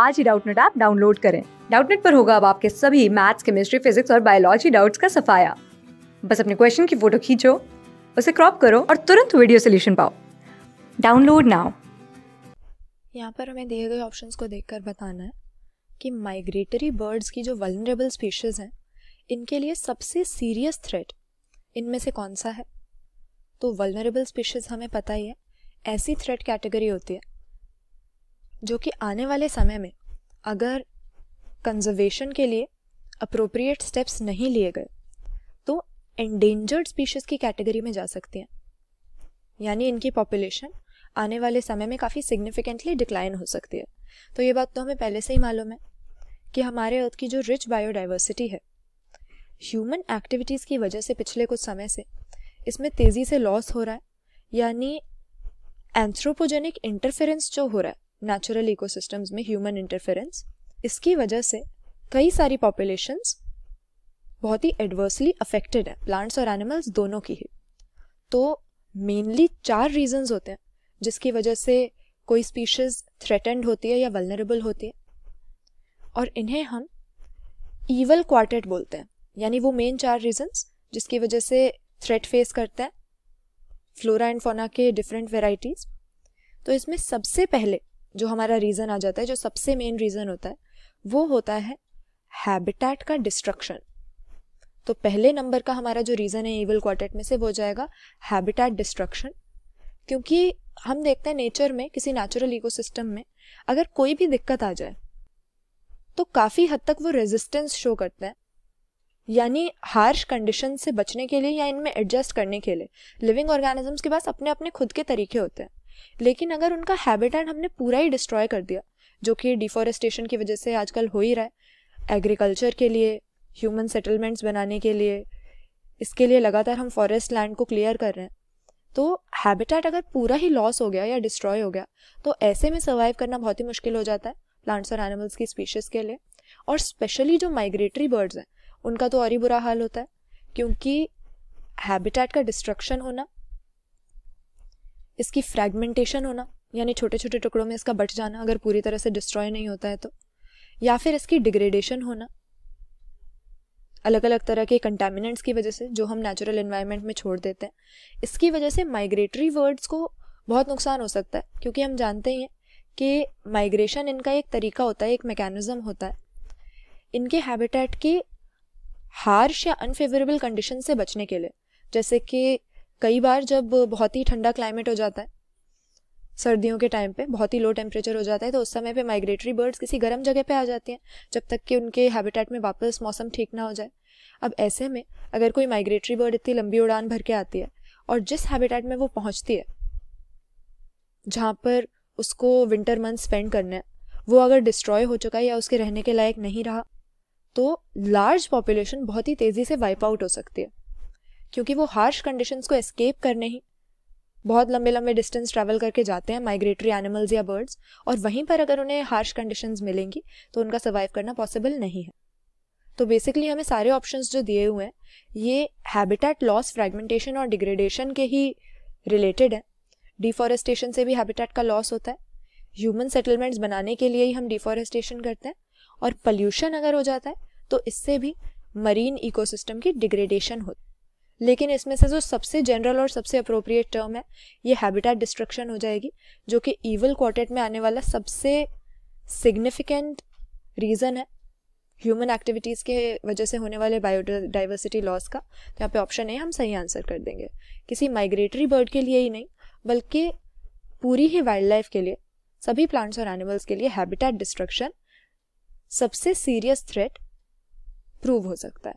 आज ही Doubtnut app download करें डाउटनेट पर होगा अब आपके सभी मैथ्स केमिस्ट्री फिजिक्स और बायोलॉजी डाउट्स का सफाया बस अपने क्वेश्चन की फोटो खींचो उसे क्रॉप करो और तुरंत वीडियो सोल्यूशन पाओ डाउनलोड नाउ यहाँ पर हमें दिए गए ऑप्शंस को देखकर बताना है कि माइग्रेटरी बर्ड्स की जो वलनरेबल स्पीशीज़ हैं इनके लिए सबसे सीरियस थ्रेट इनमें से कौन सा है तो वलनरेबल स्पीशीज़ हमें पता ही है ऐसी थ्रेट कैटेगरी होती है जो कि आने वाले समय में अगर कंजर्वेशन के लिए अप्रोप्रिएट स्टेप्स नहीं लिए गए तो एंडेंजर्ड स्पीशीज़ की कैटेगरी में जा सकती हैं यानी इनकी पॉपुलेशन आने वाले समय में काफ़ी सिग्निफिकेंटली डिक्लाइन हो सकती है तो ये बात तो हमें पहले से ही मालूम है कि हमारे अर्थ की जो रिच बायोडाइवर्सिटी है ह्यूमन एक्टिविटीज़ की वजह से पिछले कुछ समय से इसमें तेज़ी से लॉस हो रहा है यानी एंथ्रोपोजेनिक इंटरफेरेंस जो हो रहा है नेचुरल इकोसिस्टम्स में ह्यूमन इंटरफेरेंस इसकी वजह से कई सारी पॉपुलेशंस बहुत ही एडवर्सली अफेक्टेड है प्लांट्स और एनिमल्स दोनों की ही तो मेनली चार रीजंस होते हैं जिसकी वजह से कोई स्पीशीज थ्रेटेंड होती है या वलनरेबल होती है और इन्हें हम ईवल क्वार्टेट बोलते हैं यानी वो मेन चार रीजंस जिसकी वजह से थ्रेट फेस करता है फ्लोरा एंड फोना के डिफरेंट वेराइटीज़ तो इसमें सबसे पहले जो हमारा रीज़न आ जाता है जो सबसे मेन रीज़न होता है वो होता है हैबिटेट का डिस्ट्रक्शन तो पहले नंबर का हमारा जो रीज़न है ईवल क्वार्टेट में से वो जाएगा हैबिटेट डिस्ट्रक्शन क्योंकि हम देखते हैं नेचर में किसी नेचुरल इकोसिस्टम में अगर कोई भी दिक्कत आ जाए तो काफ़ी हद तक वो रेजिस्टेंस शो करते हैं यानी हार्श कंडीशन से बचने के लिए या इनमें एडजस्ट करने के लिए लिविंग ऑर्गेनिजम्स के पास अपने अपने खुद के तरीके होते हैं लेकिन अगर उनका हैबिटेट हमने पूरा ही डिस्ट्रॉय कर दिया जो कि डिफॉरेस्टेशन की वजह से आजकल हो ही रहा है एग्रीकल्चर के लिए ह्यूमन सेटलमेंट्स बनाने के लिए इसके लिए लगातार हम फॉरेस्ट लैंड को क्लियर कर रहे हैं तो हैबिटेट अगर पूरा ही लॉस हो गया या डिस्ट्रॉय हो गया तो ऐसे में सर्वाइव करना बहुत ही मुश्किल हो जाता है प्लांट्स और एनिमल्स की स्पीशीज़ के लिए और स्पेशली जो माइग्रेटरी बर्ड्स हैं उनका तो और ही बुरा हाल होता है क्योंकि हैबिटेट का डिस्ट्रक्शन होना इसकी फ्रैगमेंटेशन होना यानी छोटे छोटे टुकड़ों में इसका बट जाना अगर पूरी तरह से डिस्ट्रॉय नहीं होता है तो या फिर इसकी डिग्रेडेशन होना अलग अलग तरह के कंटेमिनेंट्स की वजह से जो हम नेचुरल इन्वायरमेंट में छोड़ देते हैं इसकी वजह से माइग्रेटरी वर्ड्स को बहुत नुकसान हो सकता है क्योंकि हम जानते हैं कि माइग्रेशन इनका एक तरीका होता है एक मैकेनिज़्म होता है इनके हैबिटेट की हार्श या अनफेवरेबल कंडीशन से बचने के लिए जैसे कि कई बार जब बहुत ही ठंडा क्लाइमेट हो जाता है सर्दियों के टाइम पे बहुत ही लो टेम्परेचर हो जाता है तो उस समय पे माइग्रेटरी बर्ड्स किसी गर्म जगह पे आ जाती हैं जब तक कि उनके हैबिटेट में वापस मौसम ठीक ना हो जाए अब ऐसे में अगर कोई माइग्रेटरी बर्ड इतनी लंबी उड़ान भर के आती है और जिस हैबिटेट में वो पहुँचती है जहाँ पर उसको विंटर मंथ स्पेंड करना है वो अगर डिस्ट्रॉय हो चुका है या उसके रहने के लायक नहीं रहा तो लार्ज पॉपुलेशन बहुत ही तेज़ी से वाइप आउट हो सकती है क्योंकि वो हार्श कंडीशंस को एस्केप करने ही बहुत लंबे लंबे डिस्टेंस ट्रैवल करके जाते हैं माइग्रेटरी एनिमल्स या बर्ड्स और वहीं पर अगर उन्हें हार्श कंडीशन मिलेंगी तो उनका सर्वाइव करना पॉसिबल नहीं है तो बेसिकली हमें सारे ऑप्शंस जो दिए हुए हैं ये हैबिटेट लॉस फ्रेगमेंटेशन और डिग्रेडेशन के ही रिलेटेड है डिफॉरेस्टेशन से भी हैबिटेट का लॉस होता है ह्यूमन सेटलमेंट्स बनाने के लिए ही हम डिफॉरेस्टेशन करते हैं और पल्यूशन अगर हो जाता है तो इससे भी मरीन इकोसिस्टम की डिग्रेडेशन होती है लेकिन इसमें से जो सबसे जनरल और सबसे अप्रोप्रिएट टर्म है ये हैबिटेट डिस्ट्रक्शन हो जाएगी जो कि ईवल क्वार्टेट में आने वाला सबसे सिग्निफिकेंट रीज़न है ह्यूमन एक्टिविटीज़ के वजह से होने वाले बायोडाइवर्सिटी लॉस का तो यहाँ पे ऑप्शन ए हम सही आंसर कर देंगे किसी माइग्रेटरी बर्ड के लिए ही नहीं बल्कि पूरी ही वाइल्ड लाइफ के लिए सभी प्लांट्स और एनिमल्स के लिए हैबिटेट डिस्ट्रक्शन सबसे सीरियस थ्रेट प्रूव हो सकता है